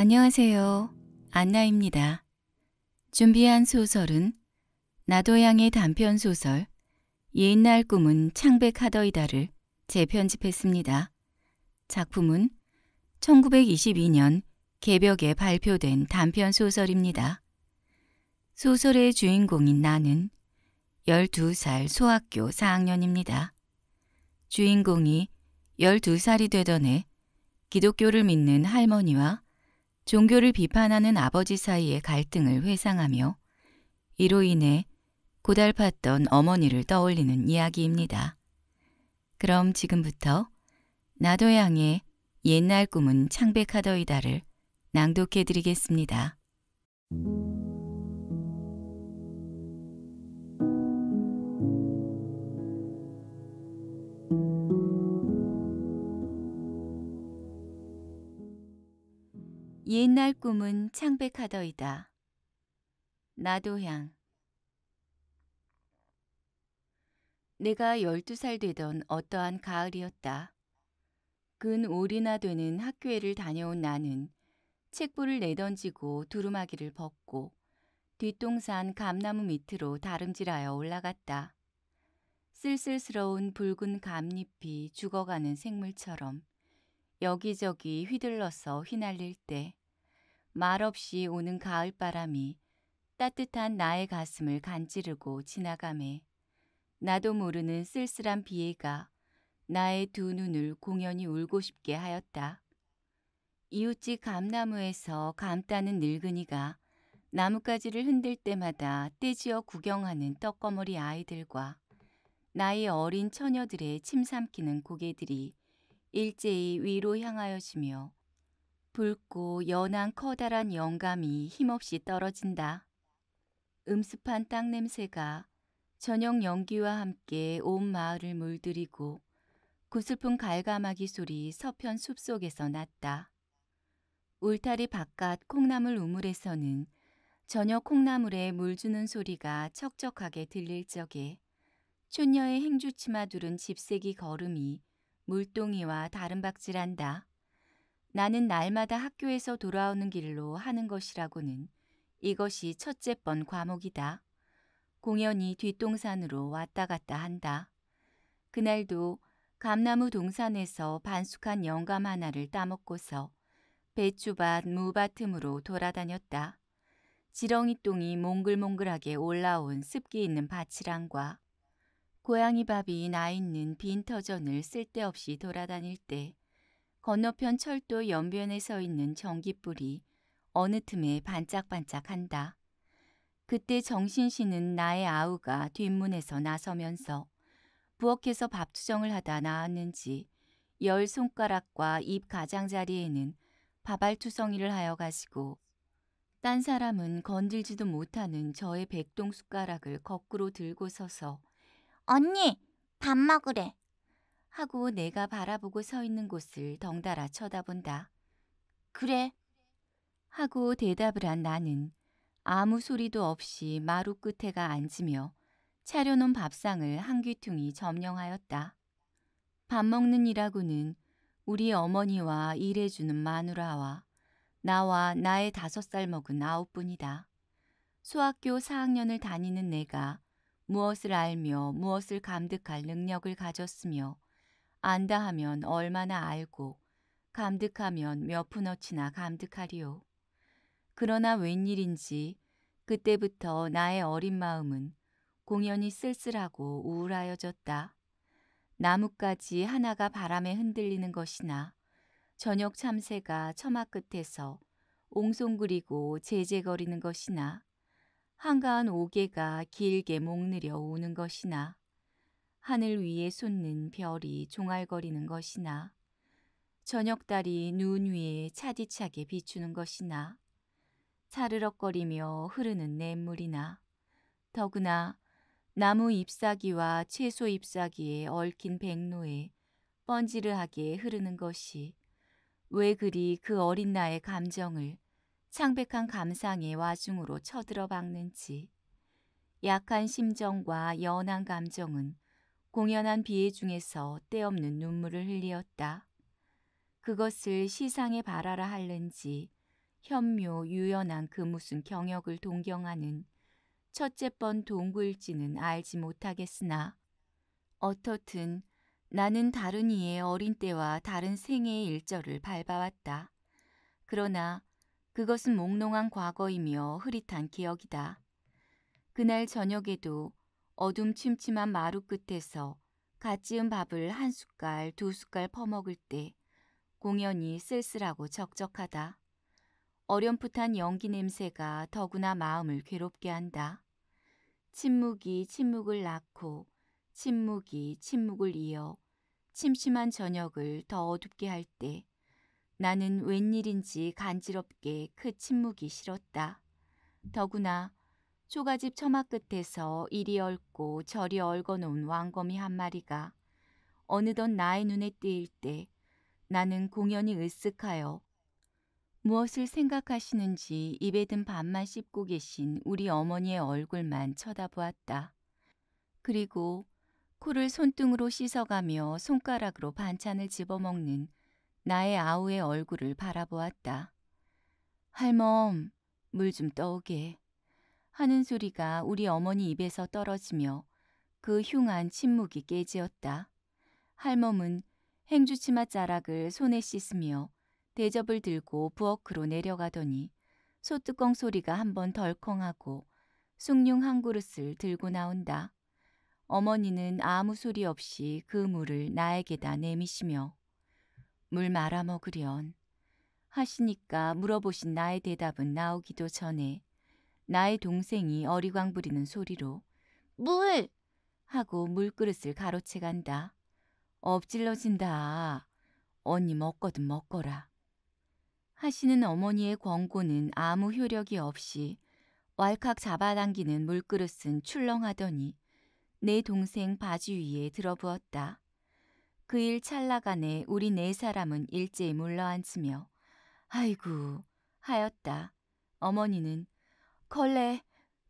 안녕하세요. 안나입니다. 준비한 소설은 나도양의 단편소설 옛날 꿈은 창백하더이다를 재편집했습니다. 작품은 1922년 개벽에 발표된 단편소설입니다. 소설의 주인공인 나는 12살 소학교 4학년입니다. 주인공이 12살이 되던 해 기독교를 믿는 할머니와 종교를 비판하는 아버지 사이의 갈등을 회상하며 이로 인해 고달팠던 어머니를 떠올리는 이야기입니다. 그럼 지금부터 나도양의 옛날 꿈은 창백하더이다를 낭독해 드리겠습니다. 옛날 꿈은 창백하더이다. 나도향 내가 12살 되던 어떠한 가을이었다. 근 올이나 되는 학교에를 다녀온 나는 책부를 내던지고 두루마기를 벗고 뒷동산 감나무 밑으로 다름질하여 올라갔다. 쓸쓸스러운 붉은 감잎이 죽어가는 생물처럼 여기저기 휘둘러서 휘날릴 때 말없이 오는 가을바람이 따뜻한 나의 가슴을 간지르고 지나가매 나도 모르는 쓸쓸한 비애가 나의 두 눈을 공연히 울고 싶게 하였다. 이웃집 감나무에서 감 따는 늙은이가 나뭇가지를 흔들 때마다 떼지어 구경하는 떡거머리 아이들과 나이 어린 처녀들의 침 삼키는 고개들이 일제히 위로 향하여지며 붉고 연한 커다란 영감이 힘없이 떨어진다. 음습한 땅 냄새가 저녁 연기와 함께 온 마을을 물들이고 구슬픈 갈가마기 소리 서편 숲속에서 났다. 울타리 바깥 콩나물 우물에서는 저녁 콩나물에 물 주는 소리가 척척하게 들릴 적에 촌녀의 행주치마 두른 집세기 걸음이 물동이와 다른 박질한다. 나는 날마다 학교에서 돌아오는 길로 하는 것이라고는 이것이 첫째 번 과목이다. 공연히 뒷동산으로 왔다 갔다 한다. 그날도 감나무 동산에서 반숙한 영감 하나를 따먹고서 배추밭 무밭틈으로 돌아다녔다. 지렁이 똥이 몽글몽글하게 올라온 습기 있는 밭이랑과 고양이 밥이 나 있는 빈 터전을 쓸데없이 돌아다닐 때 건너편 철도 연변에 서 있는 전기불이 어느 틈에 반짝반짝한다. 그때 정신 씨는 나의 아우가 뒷문에서 나서면서 부엌에서 밥투정을 하다 나왔는지 열 손가락과 입 가장자리에는 밥알투성이를 하여 가시고 딴 사람은 건들지도 못하는 저의 백동 숟가락을 거꾸로 들고 서서 언니 밥 먹으래 하고 내가 바라보고 서 있는 곳을 덩달아 쳐다본다. 그래. 하고 대답을 한 나는 아무 소리도 없이 마루 끝에가 앉으며 차려놓은 밥상을 한 귀퉁이 점령하였다. 밥 먹는 이라고는 우리 어머니와 일해주는 마누라와 나와 나의 다섯 살 먹은 아홉뿐이다. 소학교 4학년을 다니는 내가 무엇을 알며 무엇을 감득할 능력을 가졌으며 안다 하면 얼마나 알고 감득하면 몇 푼어치나 감득하리오 그러나 웬일인지 그때부터 나의 어린 마음은 공연히 쓸쓸하고 우울하여졌다. 나뭇가지 하나가 바람에 흔들리는 것이나 저녁 참새가 처마 끝에서 옹송그리고 제재거리는 것이나 한가한 오개가 길게 목느려 우는 것이나 하늘 위에 솟는 별이 종알거리는 것이나 저녁달이 눈 위에 차디차게 비추는 것이나 차르럭거리며 흐르는 냇물이나 더구나 나무 잎사귀와 채소 잎사귀에 얽힌 백로에 번지르하게 흐르는 것이 왜 그리 그 어린 나의 감정을 창백한 감상의 와중으로 쳐들어 박는지 약한 심정과 연한 감정은 공연한 비애 중에서 때없는 눈물을 흘리었다. 그것을 시상에 바라라 할는지 현묘 유연한 그 무슨 경역을 동경하는 첫째 번 동굴지는 알지 못하겠으나 어떻든 나는 다른 이의 어린 때와 다른 생애의 일절을 밟아왔다. 그러나 그것은 몽롱한 과거이며 흐릿한 기억이다. 그날 저녁에도 어둠 침침한 마루 끝에서 갓 지은 밥을 한 숟갈 두 숟갈 퍼먹을 때공연이 쓸쓸하고 적적하다. 어렴풋한 연기 냄새가 더구나 마음을 괴롭게 한다. 침묵이 침묵을 낳고 침묵이 침묵을 이어 침침한 저녁을 더 어둡게 할 때 나는 웬일인지 간지럽게 그 침묵이 싫었다. 더구나 초가집 처마 끝에서 이리 얽고 저리 얽어놓은 왕거미 한 마리가 어느덧 나의 눈에 띄일 때 나는 공연히 으쓱하여 무엇을 생각하시는지 입에 든 밥만 씹고 계신 우리 어머니의 얼굴만 쳐다보았다. 그리고 코를 손등으로 씻어가며 손가락으로 반찬을 집어먹는 나의 아우의 얼굴을 바라보았다. 할멈, 물 좀 떠오게. 하는 소리가 우리 어머니 입에서 떨어지며 그 흉한 침묵이 깨지었다. 할멈은 행주치마 자락을 손에 씻으며 대접을 들고 부엌으로 내려가더니 소뚜껑 소리가 한 번 덜컹하고 숭늉 한 그릇을 들고 나온다. 어머니는 아무 소리 없이 그 물을 나에게다 내미시며 물 말아먹으련 하시니까 물어보신 나의 대답은 나오기도 전에 나의 동생이 어리광 부리는 소리로 물! 하고 물그릇을 가로채 간다. 엎질러진다. 언니 먹거든 먹거라. 하시는 어머니의 권고는 아무 효력이 없이 왈칵 잡아당기는 물그릇은 출렁하더니 내 동생 바지 위에 들어부었다. 그 일 찰나간에 우리 네 사람은 일제히 물러앉으며 아이고 하였다. 어머니는 걸레,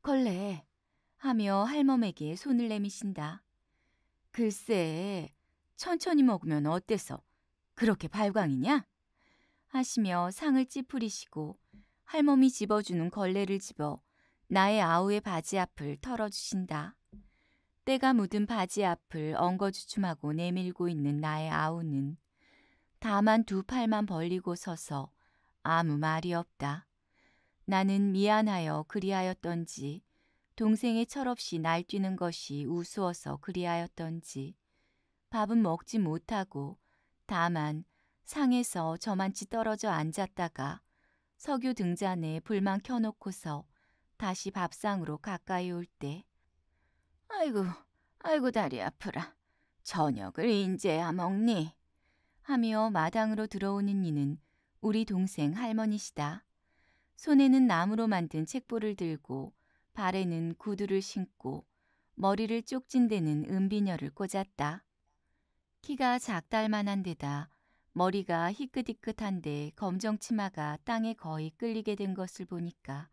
걸레 하며 할멈에게 손을 내미신다. 글쎄, 천천히 먹으면 어때서 그렇게 발광이냐? 하시며 상을 찌푸리시고 할멈이 집어주는 걸레를 집어 나의 아우의 바지 앞을 털어주신다. 때가 묻은 바지 앞을 엉거주춤하고 내밀고 있는 나의 아우는 다만 두 팔만 벌리고 서서 아무 말이 없다. 나는 미안하여 그리하였던지 동생의 철없이 날뛰는 것이 우스워서 그리하였던지 밥은 먹지 못하고 다만 상에서 저만치 떨어져 앉았다가 석유 등잔에 불만 켜놓고서 다시 밥상으로 가까이 올 때 아이고 아이고 다리 아프라 저녁을 인제야 먹니 하며 마당으로 들어오는 이는 우리 동생 할머니시다. 손에는 나무로 만든 책보를 들고 발에는 구두를 신고 머리를 쪽진대는 은비녀를 꽂았다. 키가 작달만한 데다 머리가 희끗희끗한데 검정 치마가 땅에 거의 끌리게 된 것을 보니까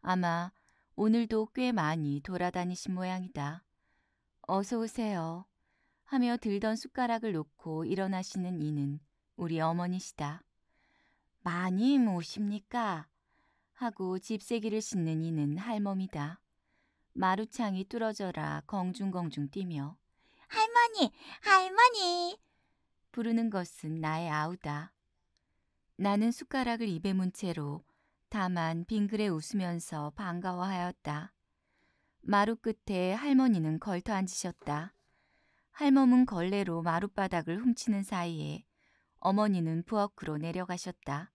아마 오늘도 꽤 많이 돌아다니신 모양이다. 어서 오세요. 하며 들던 숟가락을 놓고 일어나시는 이는 우리 어머니시다. 많이 모십니까 하고 집세기를 신는 이는 할멈이다. 마루창이 뚫어져라 공중공중 뛰며 할머니, 할머니 부르는 것은 나의 아우다. 나는 숟가락을 입에 문 채로 다만 빙그레 웃으면서 반가워하였다. 마루 끝에 할머니는 걸터 앉으셨다. 할멈은 걸레로 마룻바닥을 훔치는 사이에 어머니는 부엌으로 내려가셨다.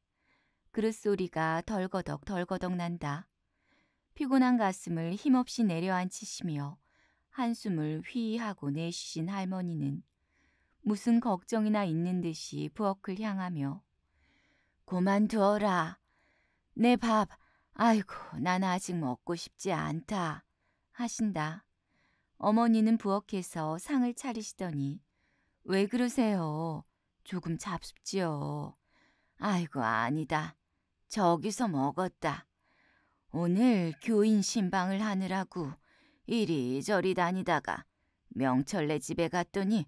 그릇소리가 덜거덕 덜거덕 난다. 피곤한 가슴을 힘없이 내려앉히시며 한숨을 휘 하고 내쉬신 할머니는 무슨 걱정이나 있는 듯이 부엌을 향하며 고만두어라. 내 밥, 아이고, 난 아직 먹고 싶지 않다. 하신다. 어머니는 부엌에서 상을 차리시더니 왜 그러세요? 조금 잡숩지요 아이고, 아니다. 저기서 먹었다. 오늘 교인 신방을 하느라고 이리저리 다니다가 명철네 집에 갔더니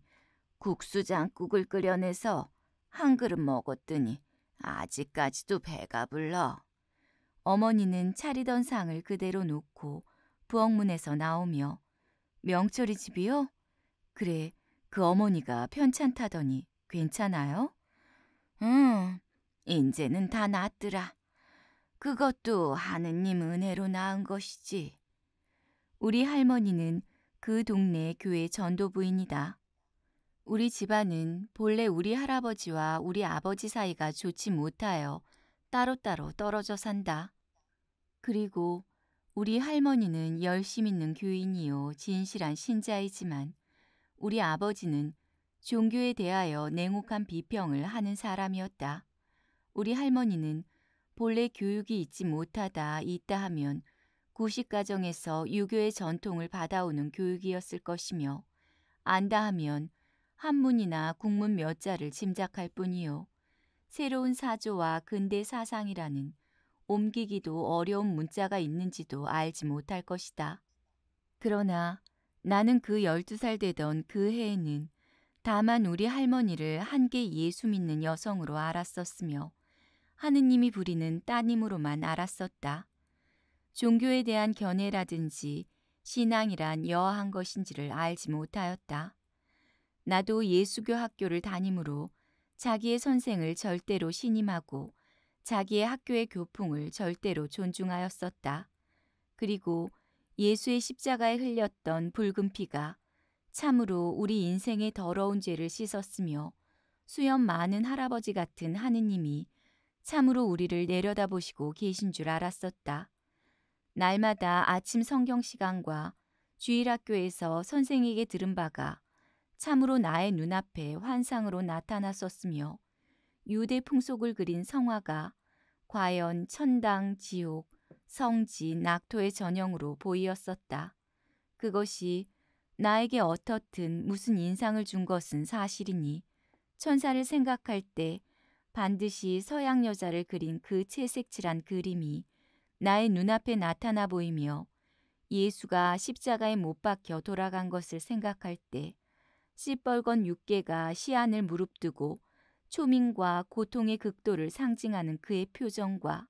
국수장국을 끓여내서 한 그릇 먹었더니 아직까지도 배가 불러. 어머니는 차리던 상을 그대로 놓고 부엌문에서 나오며 명철이 집이요? 그래, 그 어머니가 편찮다더니 괜찮아요? 응, 인제는 다 낫더라. 그것도 하느님 은혜로 나은 것이지. 우리 할머니는 그 동네 교회 전도부인이다 우리 집안은 본래 우리 할아버지와 우리 아버지 사이가 좋지 못하여 따로따로 떨어져 산다. 그리고 우리 할머니는 열심 있는 교인이요 진실한 신자이지만 우리 아버지는 종교에 대하여 냉혹한 비평을 하는 사람이었다. 우리 할머니는 본래 교육이 있지 못하다 있다 하면 구식 가정에서 유교의 전통을 받아오는 교육이었을 것이며 안다 하면 한문이나 국문 몇 자를 짐작할 뿐이요. 새로운 사조와 근대 사상이라는 옮기기도 어려운 문자가 있는지도 알지 못할 것이다. 그러나 나는 그 12살 되던 그 해에는 다만 우리 할머니를 한계 예수 믿는 여성으로 알았었으며 하느님이 부리는 따님으로만 알았었다. 종교에 대한 견해라든지 신앙이란 여한 것인지를 알지 못하였다. 나도 예수교 학교를 다니므로 자기의 선생을 절대로 신임하고 자기의 학교의 교풍을 절대로 존중하였었다. 그리고 예수의 십자가에 흘렸던 붉은 피가 참으로 우리 인생의 더러운 죄를 씻었으며 수염 많은 할아버지 같은 하느님이 참으로 우리를 내려다보시고 계신 줄 알았었다. 날마다 아침 성경 시간과 주일 학교에서 선생에게 들은 바가 참으로 나의 눈앞에 환상으로 나타났었으며 유대 풍속을 그린 성화가 과연 천당, 지옥, 성지, 낙토의 전형으로 보이었었다. 그것이 나에게 어떻든 무슨 인상을 준 것은 사실이니 천사를 생각할 때 반드시 서양 여자를 그린 그 채색칠한 그림이 나의 눈앞에 나타나 보이며 예수가 십자가에 못 박혀 돌아간 것을 생각할 때 시뻘건 육개가 시안을 무릅뜨고 초민과 고통의 극도를 상징하는 그의 표정과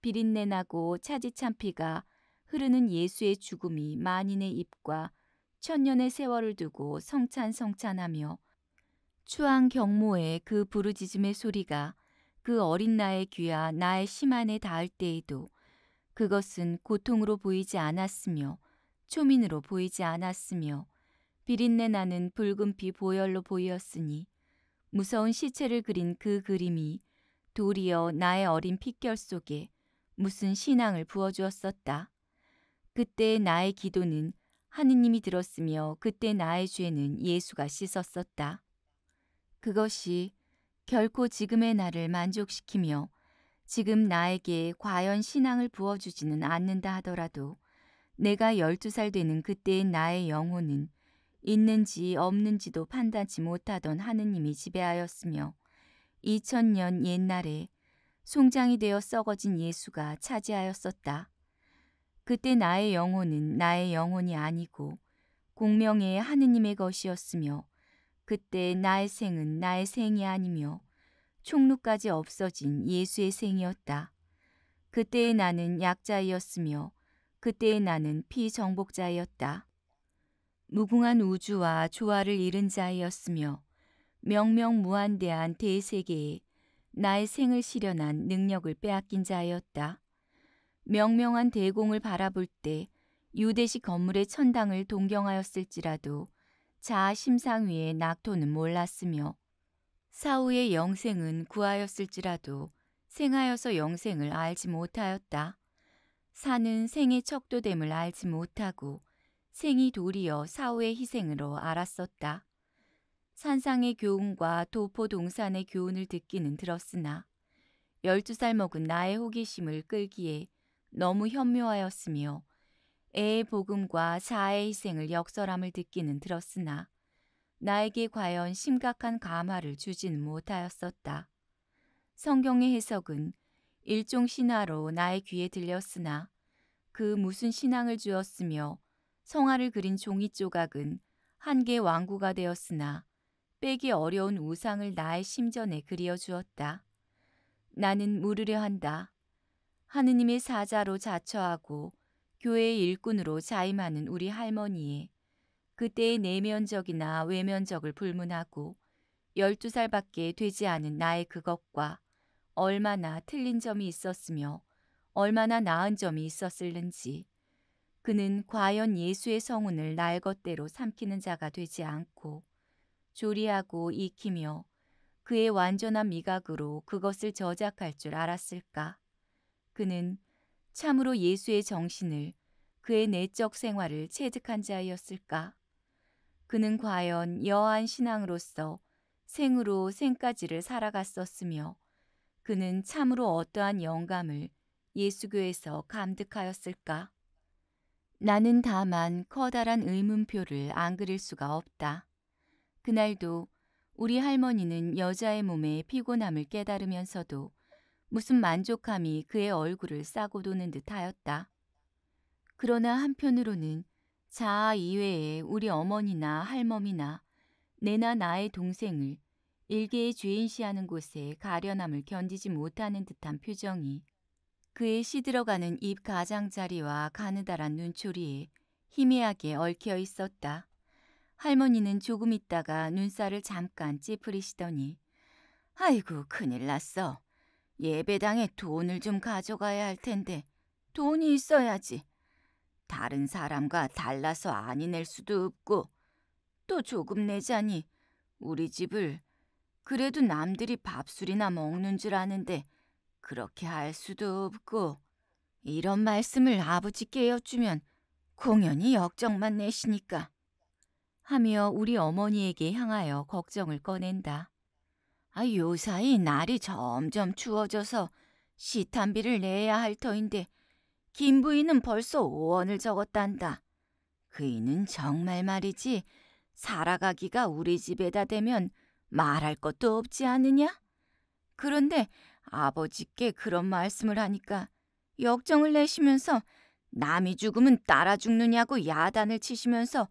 비린내나고 차지찬 피가 흐르는 예수의 죽음이 만인의 입과 천년의 세월을 두고 성찬성찬하며 추앙 경모의 그 부르짖음의 소리가 그 어린 나의 귀와 나의 심안에 닿을 때에도 그것은 고통으로 보이지 않았으며 초민으로 보이지 않았으며 비린내 나는 붉은 피 보혈로 보였으니 무서운 시체를 그린 그 그림이 도리어 나의 어린 핏결 속에 무슨 신앙을 부어주었었다. 그때 나의 기도는 하느님이 들었으며 그때 나의 죄는 예수가 씻었었다. 그것이 결코 지금의 나를 만족시키며 지금 나에게 과연 신앙을 부어주지는 않는다 하더라도 내가 12살 되는 그때의 나의 영혼은 있는지 없는지도 판단치 못하던 하느님이 지배하였으며 2000년 옛날에 송장이 되어 썩어진 예수가 차지하였었다. 그때 나의 영혼은 나의 영혼이 아니고 공명의 하느님의 것이었으며 그때 나의 생은 나의 생이 아니며 총루까지 없어진 예수의 생이었다. 그때의 나는 약자이었으며 그때의 나는 피정복자이었다. 무궁한 우주와 조화를 잃은 자이었으며 명명무한대한 대세계에 나의 생을 실현한 능력을 빼앗긴 자이었다. 명명한 대공을 바라볼 때 유대식 건물의 천당을 동경하였을지라도 자아심상위의 낙토는 몰랐으며 사후의 영생은 구하였을지라도 생하여서 영생을 알지 못하였다. 사는 생의 척도됨을 알지 못하고 생이 도리어 사후의 희생으로 알았었다. 산상의 교훈과 도포 동산의 교훈을 듣기는 들었으나 열두 살 먹은 나의 호기심을 끌기에 너무 현묘하였으며 애의 복음과 자아의 희생을 역설함을 듣기는 들었으나 나에게 과연 심각한 감화를 주지는 못하였었다. 성경의 해석은 일종 신화로 나의 귀에 들렸으나 그 무슨 신앙을 주었으며 성화를 그린 종이 조각은 한개 왕구가 되었으나 빼기 어려운 우상을 나의 심전에 그리어 주었다. 나는 물으려 한다. 하느님의 사자로 자처하고 교회의 일꾼으로 자임하는 우리 할머니의 그때의 내면적이나 외면적을 불문하고 12살밖에 되지 않은 나의 그것과 얼마나 틀린 점이 있었으며 얼마나 나은 점이 있었을는지 그는 과연 예수의 성운을 날 것대로 삼키는 자가 되지 않고 조리하고 익히며 그의 완전한 미각으로 그것을 저작할 줄 알았을까? 그는 참으로 예수의 정신을 그의 내적 생활을 체득한 자였을까? 그는 과연 여한 신앙으로서 생으로 생까지를 살아갔었으며 그는 참으로 어떠한 영감을 예수교에서 감득하였을까? 나는 다만 커다란 의문표를 안 그릴 수가 없다. 그날도 우리 할머니는 여자의 몸에 피곤함을 깨달으면서도 무슨 만족함이 그의 얼굴을 싸고 도는 듯하였다. 그러나 한편으로는 자아 이외에 우리 어머니나 할머니나 내나 나의 동생을 일개의 죄인시하는 곳에 가련함을 견디지 못하는 듯한 표정이 그의 시들어가는 입 가장자리와 가느다란 눈초리에 희미하게 얽혀 있었다. 할머니는 조금 있다가 눈살을 잠깐 찌푸리시더니 아이고 큰일 났어. 예배당에 돈을 좀 가져가야 할 텐데 돈이 있어야지. 다른 사람과 달라서 아니 낼 수도 없고 또 조금 내자니 우리 집을 그래도 남들이 밥술이나 먹는 줄 아는데 그렇게 할 수도 없고 이런 말씀을 아버지께 여쭈면 공연히 역정만 내시니까 하며 우리 어머니에게 향하여 걱정을 꺼낸다. 아, 요사이 날이 점점 추워져서 시탄비를 내야 할 터인데 김 부인은 벌써 오원을 적었단다. 그이는 정말 말이지 살아가기가 우리 집에다 대면 말할 것도 없지 않느냐? 그런데 아버지께 그런 말씀을 하니까 역정을 내시면서 남이 죽으면 따라 죽느냐고 야단을 치시면서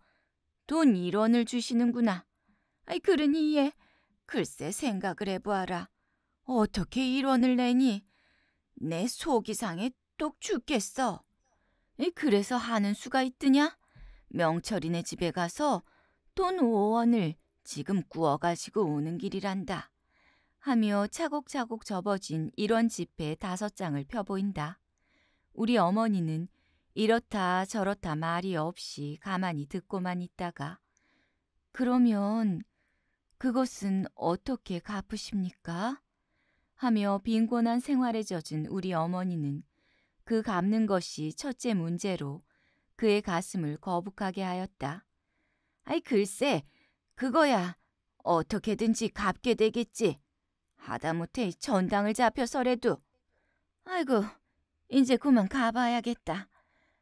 돈 1원을 주시는구나. 아이 그러니 예. 글쎄 생각을 해보아라. 어떻게 일원을 내니? 내 속이 상해 똑 죽겠어. 그래서 하는 수가 있드냐 명철이네 집에 가서 돈 5원을 지금 구워가지고 오는 길이란다. 하며 차곡차곡 접어진 일원 지폐 다섯 장을 펴보인다. 우리 어머니는 이렇다 저렇다 말이 없이 가만히 듣고만 있다가 그러면 그것은 어떻게 갚으십니까? 하며 빈곤한 생활에 젖은 우리 어머니는 그 갚는 것이 첫째 문제로 그의 가슴을 거북하게 하였다. 아이 글쎄 그거야 어떻게든지 갚게 되겠지. 하다못해 전당을 잡혀서래도 아이고 이제 그만 가봐야겠다.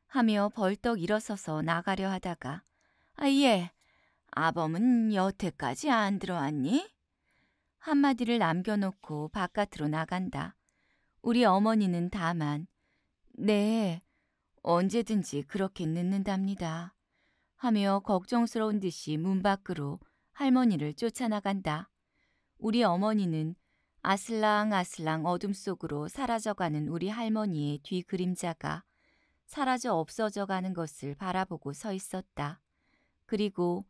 하며 벌떡 일어서서 나가려 하다가 아 예, 아범은 여태까지 안 들어왔니? 한마디를 남겨놓고 바깥으로 나간다. 우리 어머니는 다만 네, 언제든지 그렇게 늦는답니다. 하며 걱정스러운 듯이 문 밖으로 할머니를 쫓아나간다. 우리 어머니는 아슬랑아슬랑 어둠 속으로 사라져가는 우리 할머니의 뒤 그림자가 사라져 없어져가는 것을 바라보고 서 있었다. 그리고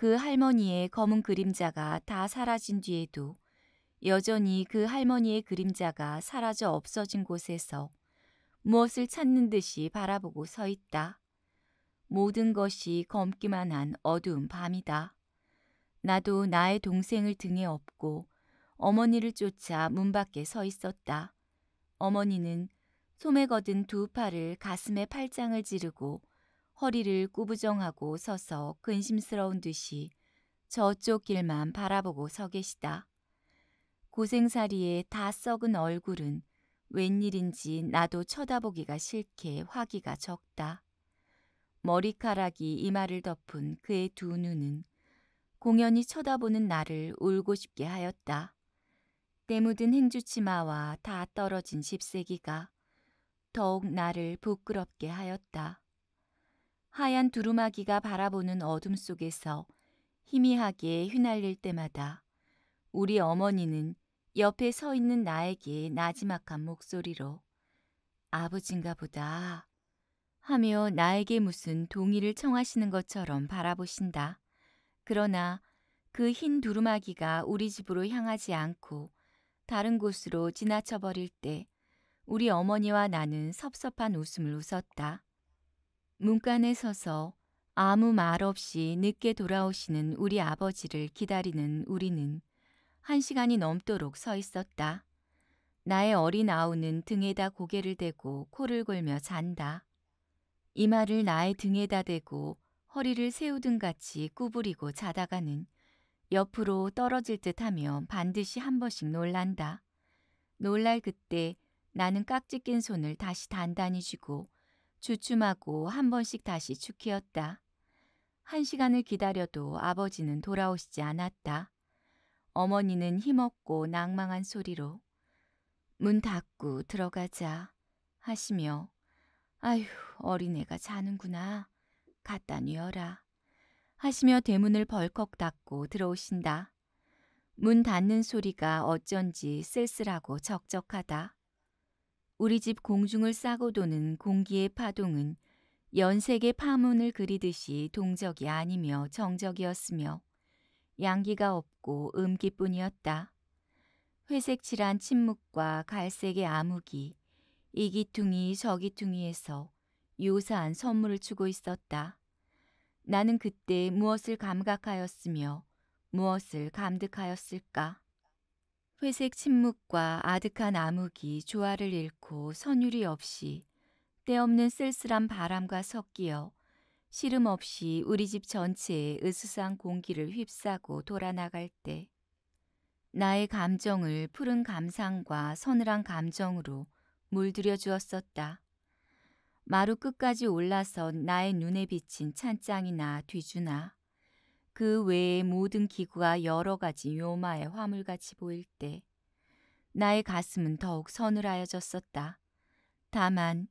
그 할머니의 검은 그림자가 다 사라진 뒤에도 여전히 그 할머니의 그림자가 사라져 없어진 곳에서 무엇을 찾는 듯이 바라보고 서 있다. 모든 것이 검기만 한 어두운 밤이다. 나도 나의 동생을 등에 업고 어머니를 쫓아 문 밖에 서 있었다. 어머니는 소매 걷은 두 팔을 가슴에 팔짱을 지르고 허리를 꾸부정하고 서서 근심스러운 듯이 저쪽 길만 바라보고 서 계시다. 고생살이에 다 썩은 얼굴은 웬일인지 나도 쳐다보기가 싫게 화기가 적다. 머리카락이 이마를 덮은 그의 두 눈은 공연히 쳐다보는 나를 울고 싶게 하였다. 때묻은 행주치마와 다 떨어진 십세기가 더욱 나를 부끄럽게 하였다. 하얀 두루마기가 바라보는 어둠 속에서 희미하게 휘날릴 때마다 우리 어머니는 옆에 서 있는 나에게 나지막한 목소리로 아버지인가 보다 하며 나에게 무슨 동의를 청하시는 것처럼 바라보신다. 그러나 그 흰 두루마기가 우리 집으로 향하지 않고 다른 곳으로 지나쳐버릴 때 우리 어머니와 나는 섭섭한 웃음을 웃었다. 문간에 서서 아무 말 없이 늦게 돌아오시는 우리 아버지를 기다리는 우리는 한 시간이 넘도록 서 있었다. 나의 어린 아우는 등에다 고개를 대고 코를 골며 잔다. 이마를 나의 등에다 대고 허리를 세우든 같이 구부리고 자다가는 옆으로 떨어질 듯하며 반드시 한 번씩 놀란다. 놀랄 그때 나는 깍지 낀 손을 다시 단단히 쥐고 주춤하고 한 번씩 다시 축히었다. 한 시간을 기다려도 아버지는 돌아오시지 않았다. 어머니는 힘없고 낭망한 소리로 문 닫고 들어가자 하시며 아휴 어린애가 자는구나 갖다 뉘어라 하시며 대문을 벌컥 닫고 들어오신다. 문 닫는 소리가 어쩐지 쓸쓸하고 적적하다. 우리 집 공중을 싸고 도는 공기의 파동은 연색의 파문을 그리듯이 동적이 아니며 정적이었으며 양기가 없고 음기뿐이었다. 회색 칠한 침묵과 갈색의 암흑이 이 기퉁이 저 기퉁이에서 요사한 선물을 주고 있었다. 나는 그때 무엇을 감각하였으며 무엇을 감득하였을까? 회색 침묵과 아득한 암흑이 조화를 잃고 선율이 없이 때없는 쓸쓸한 바람과 섞이어 시름 없이 우리 집전체에 으스스한 공기를 휩싸고 돌아나갈 때 나의 감정을 푸른 감상과 서늘한 감정으로 물들여 주었었다. 마루 끝까지 올라선 나의 눈에 비친 찬장이나 뒤주나 그 외의 모든 기구가 여러 가지 요마의 화물같이 보일 때 나의 가슴은 더욱 서늘하여졌었다. 다만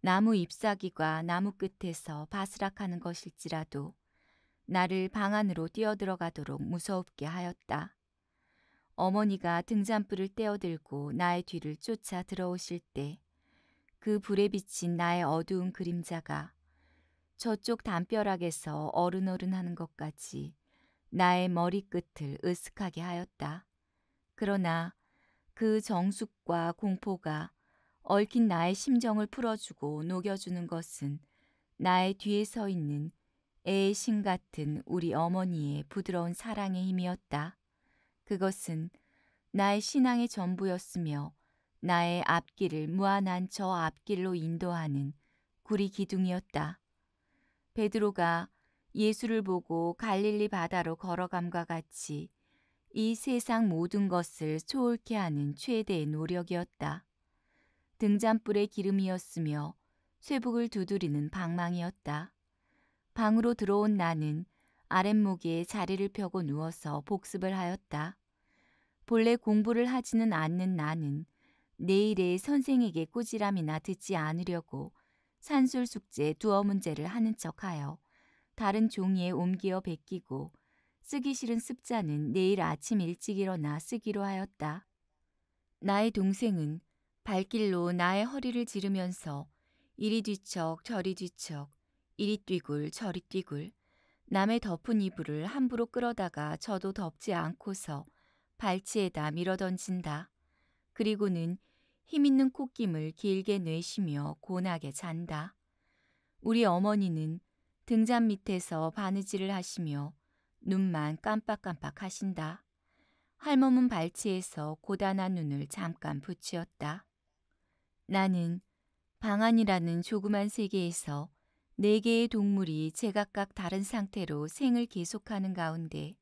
나무 잎사귀가 나무 끝에서 바스락하는 것일지라도 나를 방 안으로 뛰어들어가도록 무서웁게 하였다. 어머니가 등잔불을 떼어들고 나의 뒤를 쫓아 들어오실 때 그 불에 비친 나의 어두운 그림자가 저쪽 담벼락에서 어른어른하는 것까지 나의 머리끝을 으쓱하게 하였다. 그러나 그 정숙과 공포가 얽힌 나의 심정을 풀어주고 녹여주는 것은 나의 뒤에 서 있는 애의 신 같은 우리 어머니의 부드러운 사랑의 힘이었다. 그것은 나의 신앙의 전부였으며 나의 앞길을 무한한 저 앞길로 인도하는 구리 기둥이었다. 베드로가 예수를 보고 갈릴리 바다로 걸어감과 같이 이 세상 모든 것을 초월케 하는 최대의 노력이었다. 등잔불의 기름이었으며 쇠북을 두드리는 방망이었다. 방으로 들어온 나는 아랫목에 자리를 펴고 누워서 복습을 하였다. 본래 공부를 하지는 않는 나는 내일의 선생에게 꾸지람이나 듣지 않으려고 산술 숙제 두어 문제를 하는 척하여 다른 종이에 옮겨 베끼고 쓰기 싫은 습자는 내일 아침 일찍 일어나 쓰기로 하였다. 나의 동생은 발길로 나의 허리를 지르면서 이리 뒤척 저리 뒤척 이리 뛰굴 저리 뛰굴 남의 덮은 이불을 함부로 끌어다가 저도 덮지 않고서 발치에다 밀어던진다. 그리고는 힘있는 콧김을 길게 내쉬며 고나게 잔다. 우리 어머니는 등잔 밑에서 바느질을 하시며 눈만 깜빡깜빡 하신다. 할멈은 발치에서 고단한 눈을 잠깐 붙이었다. 나는 방안이라는 조그만 세계에서 네 개의 동물이 제각각 다른 상태로 생을 계속하는 가운데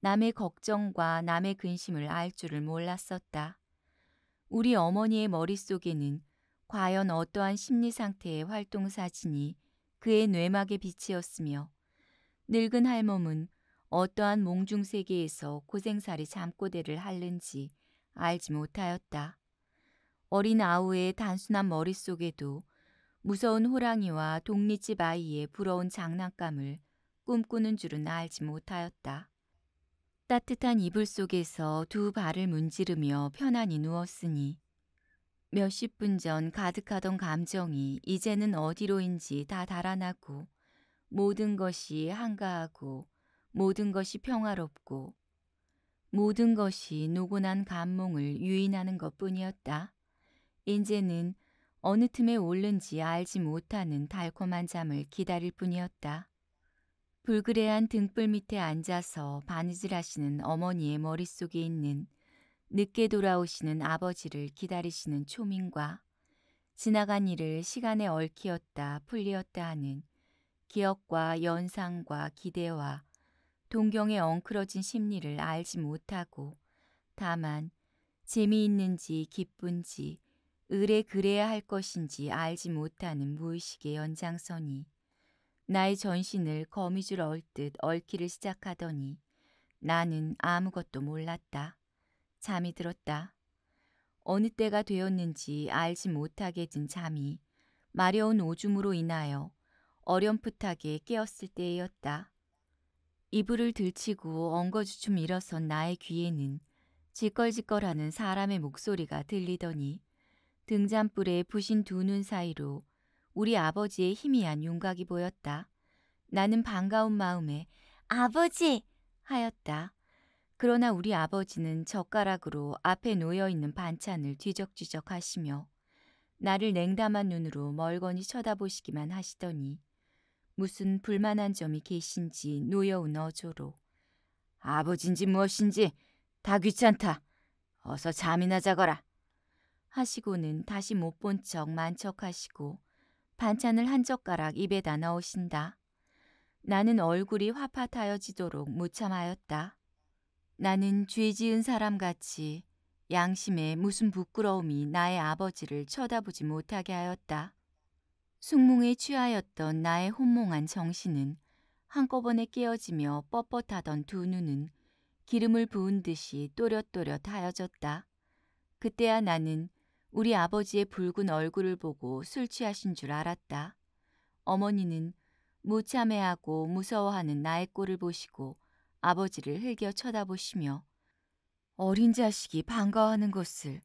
남의 걱정과 남의 근심을 알 줄을 몰랐었다. 우리 어머니의 머릿속에는 과연 어떠한 심리 상태의 활동 사진이 그의 뇌막에 비치었으며 늙은 할멈은 어떠한 몽중 세계에서 고생살이 잠꼬대를 핥는지 알지 못하였다. 어린 아우의 단순한 머릿속에도 무서운 호랑이와 독립집 아이의 부러운 장난감을 꿈꾸는 줄은 알지 못하였다. 따뜻한 이불 속에서 두 발을 문지르며 편안히 누웠으니 몇 십 분 전 가득하던 감정이 이제는 어디로인지 다 달아나고 모든 것이 한가하고 모든 것이 평화롭고 모든 것이 노곤한 감몽을 유인하는 것뿐이었다. 인제는 어느 틈에 오른지 알지 못하는 달콤한 잠을 기다릴 뿐이었다. 불그레한 등불 밑에 앉아서 바느질 하시는 어머니의 머릿속에 있는 늦게 돌아오시는 아버지를 기다리시는 초민과 지나간 일을 시간에 얽히었다 풀리었다 하는 기억과 연상과 기대와 동경에 엉클어진 심리를 알지 못하고 다만 재미있는지 기쁜지 을에 그래야 할 것인지 알지 못하는 무의식의 연장선이 나의 전신을 거미줄 얼듯 얽기를 시작하더니 나는 아무것도 몰랐다. 잠이 들었다. 어느 때가 되었는지 알지 못하게 든 잠이 마려운 오줌으로 인하여 어렴풋하게 깨었을 때였다. 이불을 들치고 엉거주춤 일어선 나의 귀에는 지껄지껄하는 사람의 목소리가 들리더니 등잔불에 부신 두 눈 사이로 우리 아버지의 희미한 윤곽이 보였다. 나는 반가운 마음에 아버지! 하였다. 그러나 우리 아버지는 젓가락으로 앞에 놓여 있는 반찬을 뒤적뒤적 하시며 나를 냉담한 눈으로 멀거니 쳐다보시기만 하시더니 무슨 불만한 점이 계신지 놓여운 어조로 아버진지 무엇인지 다 귀찮다. 어서 잠이나 자거라. 하시고는 다시 못 본 척 만척하시고 반찬을 한 젓가락 입에다 넣으신다. 나는 얼굴이 화파타여지도록 무참하였다. 나는 죄 지은 사람같이 양심에 무슨 부끄러움이 나의 아버지를 쳐다보지 못하게 하였다. 숙몽에 취하였던 나의 혼몽한 정신은 한꺼번에 깨어지며 뻣뻣하던 두 눈은 기름을 부은 듯이 또렷또렷 하여졌다. 그때야 나는 우리 아버지의 붉은 얼굴을 보고 술 취하신 줄 알았다. 어머니는 무참해하고 무서워하는 나의 꼴을 보시고 아버지를 흘겨 쳐다보시며 어린 자식이 반가워하는 것을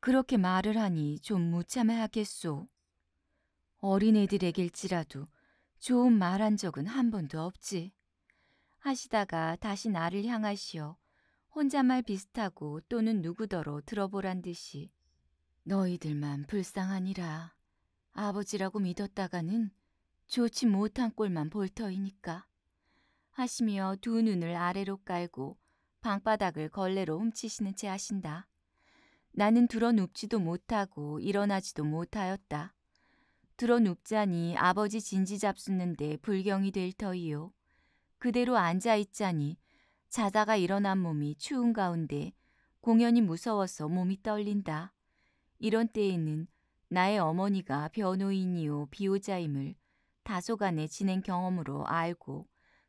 그렇게 말을 하니 좀 무참해하겠소. 어린애들에게일지라도 좋은 말 한 적은 한 번도 없지. 하시다가 다시 나를 향하시어 혼잣말 비슷하고 또는 누구더러 들어보란 듯이 너희들만 불쌍하니라. 아버지라고 믿었다가는 좋지 못한 꼴만 볼 터이니까. 하시며 두 눈을 아래로 깔고 방바닥을 걸레로 훔치시는 채 하신다. 나는 들어 눕지도 못하고 일어나지도 못하였다. 들어 눕자니 아버지 진지 잡수는데 불경이 될 터이요. 그대로 앉아 있자니 자다가 일어난 몸이 추운 가운데 공연이 무서워서 몸이 떨린다. 이런 때에는 나의 어머니가 변호인이요 비호자임을 다소간의 지낸 경험으로 알고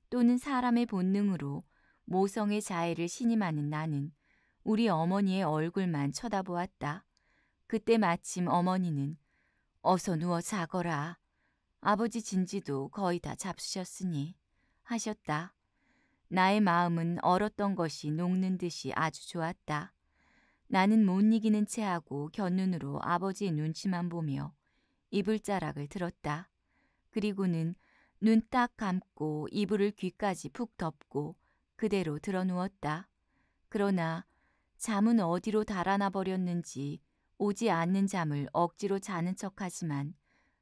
또는 사람의 본능으로 모성의 자해를 신임하는 나는 우리 어머니의 얼굴만 쳐다보았다. 그때 마침 어머니는 어서 누워 자거라. 아버지 진지도 거의 다 잡수셨으니 하셨다. 나의 마음은 얼었던 것이 녹는 듯이 아주 좋았다. 나는 못 이기는 채하고곁눈으로 아버지의 눈치만 보며 이불자락을 들었다. 그리고는 눈 딱 감고 이불을 귀까지 푹 덮고 그대로 들어 누웠다. 그러나 잠은 어디로 달아나 버렸는지 오지 않는 잠을 억지로 자는 척하지만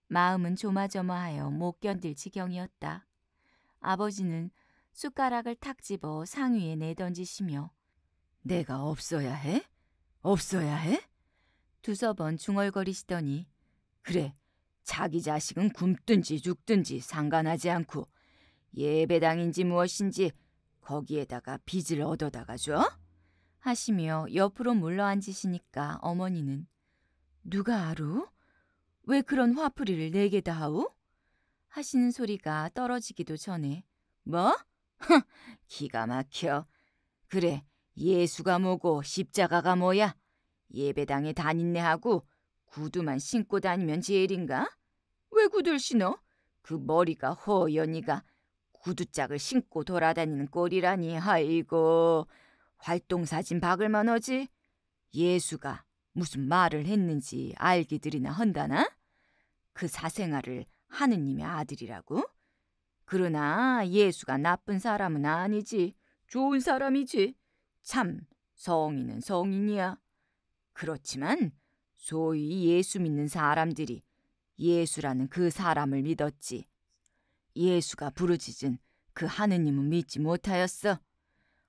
마음은 조마조마하여 못 견딜 지경이었다. 아버지는 숟가락을 탁 집어 상위에 내던지시며 내가 없어야 해? 없어야 해? 두서번 중얼거리시더니 그래 자기 자식은 굶든지 죽든지 상관하지 않고 예배당인지 무엇인지 거기에다가 빚을 얻어다가 줘? 하시며 옆으로 물러앉으시니까 어머니는 누가 알아? 왜 그런 화풀이를 내게 다 하오? 하시는 소리가 떨어지기도 전에 뭐? 흥, 기가 막혀. 그래 예수가 뭐고 십자가가 뭐야? 예배당에 다니네하고 구두만 신고 다니면 제일인가? 왜 구두를 신어? 그 머리가 허연이가 구두짝을 신고 돌아다니는 꼴이라니 아이고 활동사진 박을만 하지 예수가 무슨 말을 했는지 알기들이나 헌다나? 그사생활을 하느님의 아들이라고? 그러나 예수가 나쁜 사람은 아니지 좋은 사람이지 참 성인은 성인이야. 그렇지만 소위 예수 믿는 사람들이 예수라는 그 사람을 믿었지. 예수가 부르짖은 그 하느님은 믿지 못하였어.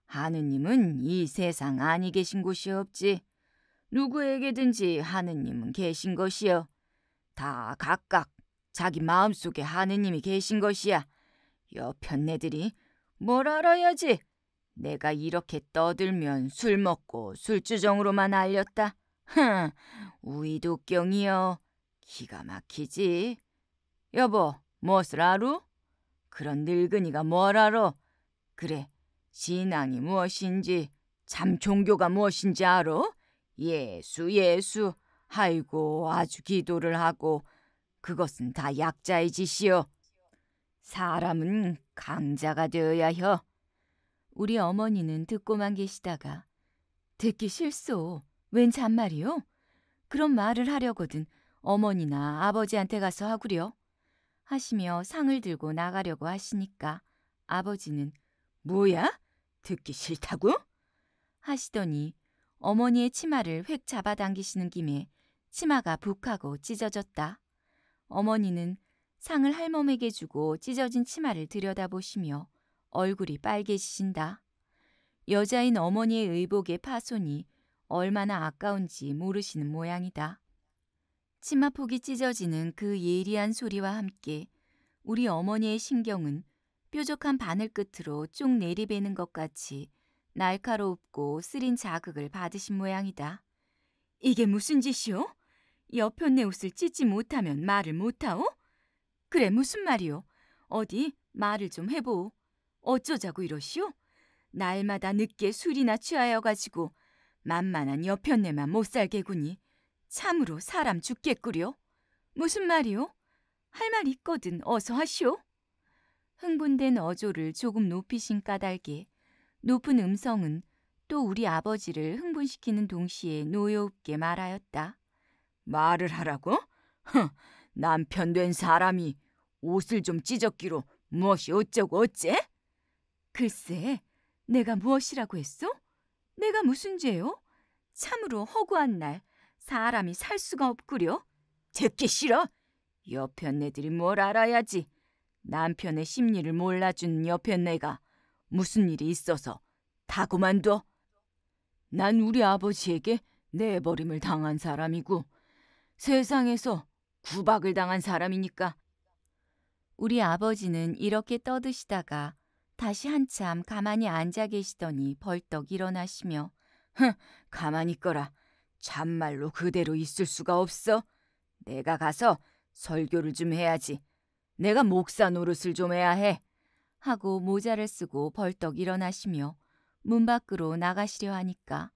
하느님은 이 세상 아니 계신 곳이 없지. 누구에게든지 하느님은 계신 것이여. 다 각각 자기 마음속에 하느님이 계신 것이야. 옆편 네들이 뭘 알아야지 내가 이렇게 떠들면 술 먹고 술주정으로만 알렸다. 흥, 우이도경이여. 기가 막히지. 여보, 무엇을 알루? 그런 늙은이가 뭘 알아? 그래, 신앙이 무엇인지, 참종교가 무엇인지 알아? 예수, 예수. 아이고, 아주 기도를 하고 그것은 다 약자의 짓이요. 사람은 강자가 되어야 혀. 우리 어머니는 듣고만 계시다가 듣기 싫소. 웬 잔말이요? 그런 말을 하려거든 어머니나 아버지한테 가서 하구려. 하시며 상을 들고 나가려고 하시니까 아버지는 뭐야? 듣기 싫다고? 하시더니 어머니의 치마를 획 잡아당기시는 김에 치마가 북하고 찢어졌다. 어머니는 상을 할멈에게 주고 찢어진 치마를 들여다보시며 얼굴이 빨개지신다. 여자인 어머니의 의복의 파손이 얼마나 아까운지 모르시는 모양이다. 치마폭이 찢어지는 그 예리한 소리와 함께 우리 어머니의 신경은 뾰족한 바늘 끝으로 쭉 내리베는 것 같이 날카롭고 쓰린 자극을 받으신 모양이다. 이게 무슨 짓이오? 여편네 옷을 찢지 못하면 말을 못하오? 그래 무슨 말이오? 어디 말을 좀 해보오. 어쩌자고 이러시오? 날마다 늦게 술이나 취하여가지고 만만한 여편네만 못 살게구니 참으로 사람 죽겠구려. 무슨 말이오? 할 말 있거든 어서 하시오. 흥분된 어조를 조금 높이신 까닭에 높은 음성은 또 우리 아버지를 흥분시키는 동시에 노여웁게 말하였다. 말을 하라고? 흥, 남편 된 사람이 옷을 좀 찢었기로 무엇이 어쩌고 어째? 글쎄, 내가 무엇이라고 했소? 내가 무슨 죄요? 참으로 허구한 날 사람이 살 수가 없구려. 듣기 싫어. 여편네들이 뭘 알아야지. 남편의 심리를 몰라준 여편네가 무슨 일이 있어서 다 그만둬. 난 우리 아버지에게 내버림을 당한 사람이고 세상에서 구박을 당한 사람이니까. 우리 아버지는 이렇게 떠드시다가 다시 한참 가만히 앉아 계시더니 벌떡 일어나시며 흥, 가만히 있거라. 참말로 그대로 있을 수가 없어. 내가 가서 설교를 좀 해야지. 내가 목사 노릇을 좀 해야 해. 하고 모자를 쓰고 벌떡 일어나시며 문 밖으로 나가시려 하니까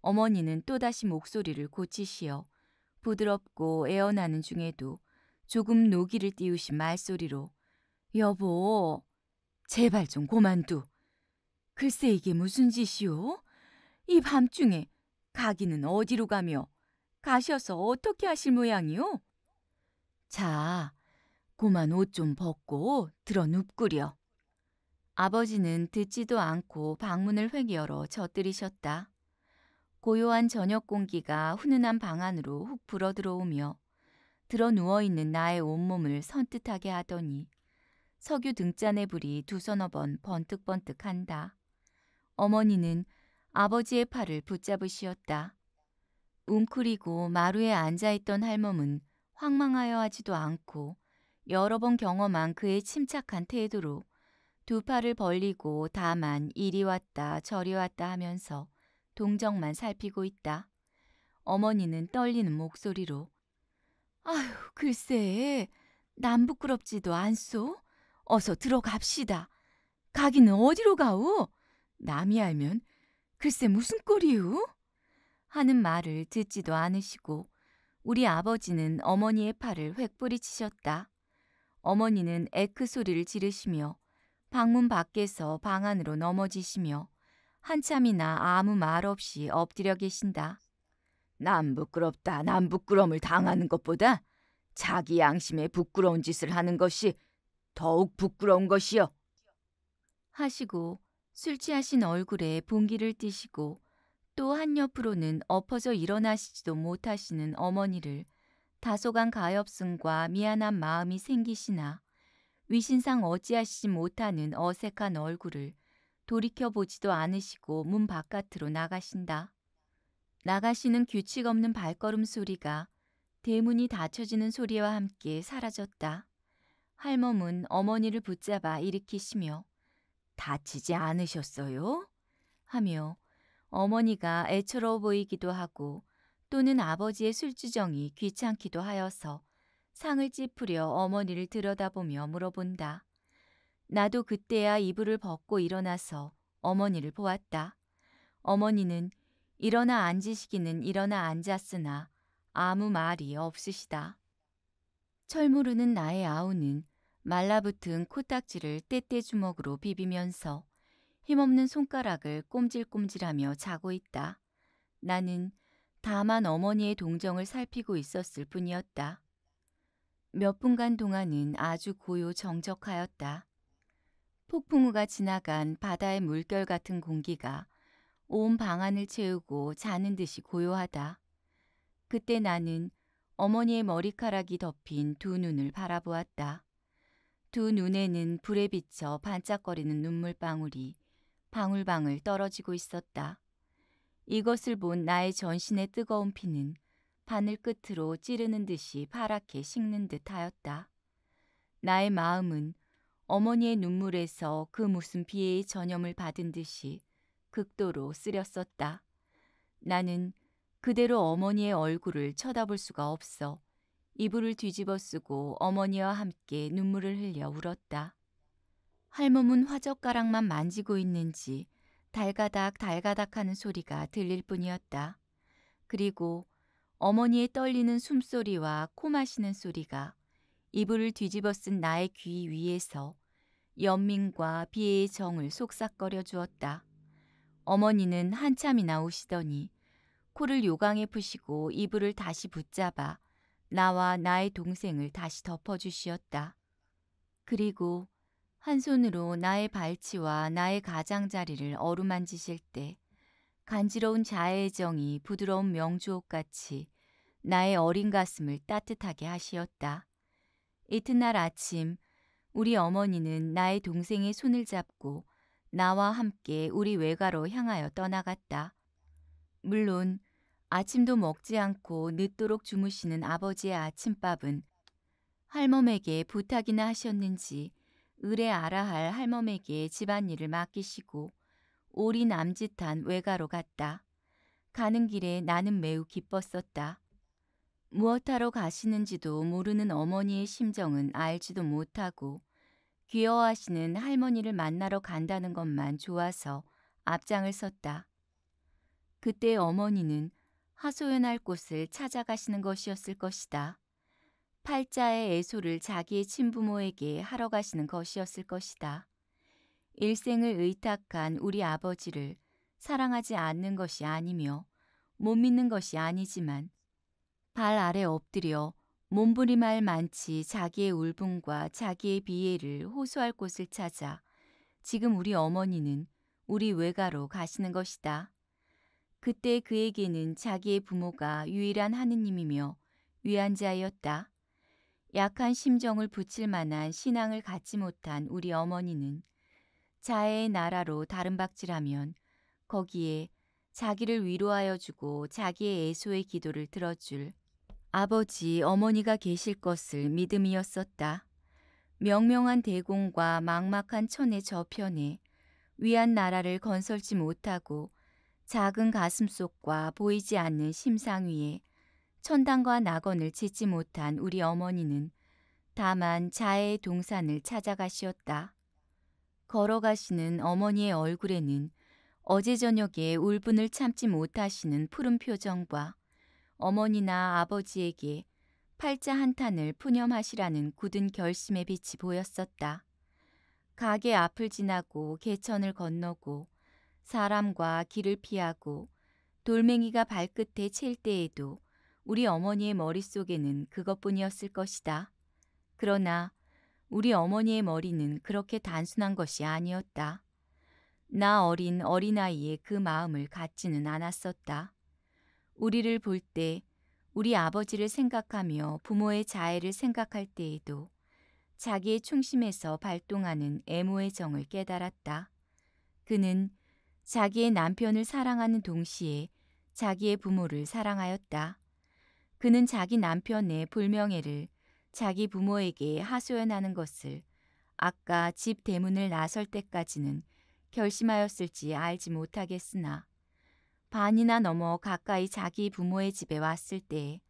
어머니는 또다시 목소리를 고치시어 부드럽고 애원하는 중에도 조금 노기를 띄우신 말소리로 여보 제발 좀 고만두. 글쎄 이게 무슨 짓이오? 이 밤중에 가기는 어디로 가며 가셔서 어떻게 하실 모양이오? 자, 고만 옷 좀 벗고 들어 눕구려. 아버지는 듣지도 않고 방문을 획 열어 젖들이셨다. 고요한 저녁 공기가 훈훈한 방 안으로 훅 불어 들어오며 들어 누워있는 나의 온몸을 선뜻하게 하더니 석유 등잔의 불이 두서너 번 번뜩번뜩한다. 어머니는 아버지의 팔을 붙잡으시었다. 웅크리고 마루에 앉아있던 할멈은 황망하여 하지도 않고 여러 번 경험한 그의 침착한 태도로 두 팔을 벌리고 다만 이리 왔다 저리 왔다 하면서 동정만 살피고 있다. 어머니는 떨리는 목소리로 아휴 글쎄 남 부끄럽지도 않소? 어서 들어갑시다. 가기는 어디로 가오? 남이 알면 글쎄 무슨 꼴이오? 하는 말을 듣지도 않으시고 우리 아버지는 어머니의 팔을 획뿌리치셨다. 어머니는 에크 소리를 지르시며 방문 밖에서 방 안으로 넘어지시며 한참이나 아무 말 없이 엎드려 계신다. 난 부끄럽다 난 부끄럼을 당하는 것보다 자기 양심에 부끄러운 짓을 하는 것이 더욱 부끄러운 것이요. 하시고 술 취하신 얼굴에 봉기를 띠시고 또 한옆으로는 엎어져 일어나시지도 못하시는 어머니를 다소간 가엾음과 미안한 마음이 생기시나 위신상 어찌하시지 못하는 어색한 얼굴을 돌이켜보지도 않으시고 문 바깥으로 나가신다. 나가시는 규칙 없는 발걸음 소리가 대문이 닫혀지는 소리와 함께 사라졌다. 할멈은 어머니를 붙잡아 일으키시며 다치지 않으셨어요? 하며 어머니가 애처로워 보이기도 하고 또는 아버지의 술주정이 귀찮기도 하여서 상을 찌푸려 어머니를 들여다보며 물어본다. 나도 그때야 이불을 벗고 일어나서 어머니를 보았다. 어머니는 일어나 앉으시기는 일어나 앉았으나 아무 말이 없으시다. 철모르는 나의 아우는 말라붙은 코딱지를 떼떼 주먹으로 비비면서 힘없는 손가락을 꼼질꼼질하며 자고 있다. 나는 다만 어머니의 동정을 살피고 있었을 뿐이었다. 몇 분간 동안은 아주 고요정적하였다. 폭풍우가 지나간 바다의 물결 같은 공기가 온 방안을 채우고 자는 듯이 고요하다. 그때 나는 어머니의 머리카락이 덮인 두 눈을 바라보았다. 두 눈에는 불에 비쳐 반짝거리는 눈물방울이 방울방울 떨어지고 있었다. 이것을 본 나의 전신의 뜨거운 피는 바늘 끝으로 찌르는 듯이 파랗게 식는 듯 하였다. 나의 마음은 어머니의 눈물에서 그 무슨 비애의 전염을 받은 듯이 극도로 쓰렸었다. 나는 그대로 어머니의 얼굴을 쳐다볼 수가 없어 이불을 뒤집어 쓰고 어머니와 함께 눈물을 흘려 울었다. 할멈은 화젓가락만 만지고 있는지 달가닥 달가닥 하는 소리가 들릴 뿐이었다. 그리고 어머니의 떨리는 숨소리와 코 마시는 소리가 이불을 뒤집어 쓴 나의 귀 위에서 연민과 비애의 정을 속삭거려 주었다. 어머니는 한참이나 오시더니 코를 요강에 푸시고 이불을 다시 붙잡아 나와 나의 동생을 다시 덮어주시었다. 그리고 한 손으로 나의 발치와 나의 가장자리를 어루만지실 때 간지러운 자애정이 부드러운 명주옥같이 나의 어린 가슴을 따뜻하게 하시었다. 이튿날 아침 우리 어머니는 나의 동생의 손을 잡고 나와 함께 우리 외가로 향하여 떠나갔다. 물론 아침도 먹지 않고 늦도록 주무시는 아버지의 아침밥은 할멈에게 부탁이나 하셨는지 을에 알아할 할멈에게 집안일을 맡기시고 오리 남짓한 외가로 갔다. 가는 길에 나는 매우 기뻤었다. 무엇하러 가시는지도 모르는 어머니의 심정은 알지도 못하고 귀여워하시는 할머니를 만나러 간다는 것만 좋아서 앞장을 섰다. 그때 어머니는 하소연할 곳을 찾아가시는 것이었을 것이다. 팔자의 애소를 자기의 친부모에게 하러 가시는 것이었을 것이다. 일생을 의탁한 우리 아버지를 사랑하지 않는 것이 아니며 못 믿는 것이 아니지만 발 아래 엎드려 몸부림할 만치 자기의 울분과 자기의 비애를 호소할 곳을 찾아 지금 우리 어머니는 우리 외가로 가시는 것이다. 그때 그에게는 자기의 부모가 유일한 하느님이며 위안자였다. 약한 심정을 붙일 만한 신앙을 갖지 못한 우리 어머니는 자해의 나라로 다른박질하면 거기에 자기를 위로하여 주고 자기의 애소의 기도를 들어줄 아버지 어머니가 계실 것을 믿음이었었다. 명명한 대공과 막막한 천의 저편에 위안 나라를 건설지 못하고 작은 가슴속과 보이지 않는 심상 위에 천당과 낙원을 짓지 못한 우리 어머니는 다만 자의 동산을 찾아가시었다. 걸어가시는 어머니의 얼굴에는 어제 저녁에 울분을 참지 못하시는 푸른 표정과 어머니나 아버지에게 팔자 한탄을 푸념하시라는 굳은 결심의 빛이 보였었다. 가게 앞을 지나고 개천을 건너고 사람과 길을 피하고 돌멩이가 발끝에 칠 때에도 우리 어머니의 머릿속에는 그것뿐이었을 것이다. 그러나 우리 어머니의 머리는 그렇게 단순한 것이 아니었다. 나 어린 어린아이의 그 마음을 갖지는 않았었다. 우리를 볼 때 우리 아버지를 생각하며 부모의 자애를 생각할 때에도 자기의 충심에서 발동하는 애모의 정을 깨달았다. 그는 자기의 남편을 사랑하는 동시에 자기의 부모를 사랑하였다. 그는 자기 남편의 불명예를 자기 부모에게 하소연하는 것을 아까 집 대문을 나설 때까지는 결심하였을지 알지 못하겠으나 반이나 넘어 가까이 자기 부모의 집에 왔을 때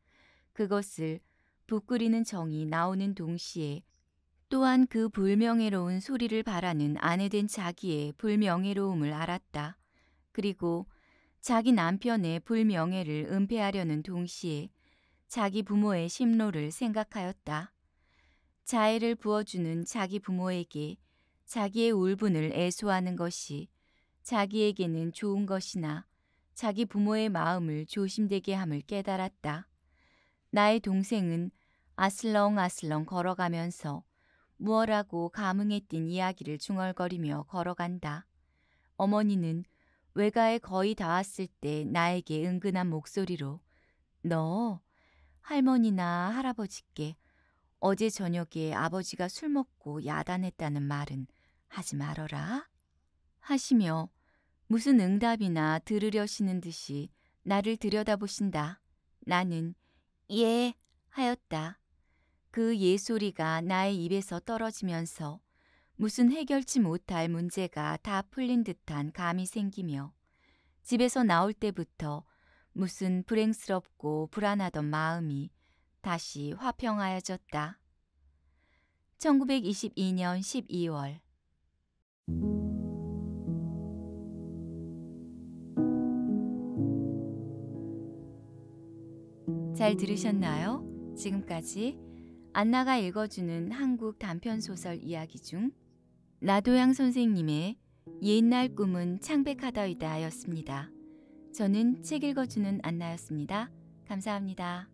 그것을 부끄리는 정이 나오는 동시에 또한 그 불명예로운 소리를 바라는 아내된 자기의 불명예로움을 알았다. 그리고 자기 남편의 불명예를 은폐하려는 동시에 자기 부모의 심로를 생각하였다. 자애를 부어주는 자기 부모에게 자기의 울분을 애소하는 것이 자기에게는 좋은 것이나 자기 부모의 마음을 조심되게 함을 깨달았다. 나의 동생은 아슬렁아슬렁 걸어가면서 무얼하고 감흥에 띈 이야기를 중얼거리며 걸어간다. 어머니는 외가에 거의 다왔을때 나에게 은근한 목소리로 너 할머니나 할아버지께 어제 저녁에 아버지가 술 먹고 야단했다는 말은 하지 말어라 하시며 무슨 응답이나 들으려시는 듯이 나를 들여다보신다. 나는 예 하였다. 그 예소리가 나의 입에서 떨어지면서 무슨 해결치 못할 문제가 다 풀린 듯한 감이 생기며 집에서 나올 때부터 무슨 불행스럽고 불안하던 마음이 다시 화평하여졌다. 1922년 12월 잘 들으셨나요? 지금까지 안나가 읽어주는 한국 단편소설 이야기 중 나도양 선생님의 옛날 꿈은 창백하다이다 였습니다. 저는 책 읽어주는 안나였습니다. 감사합니다.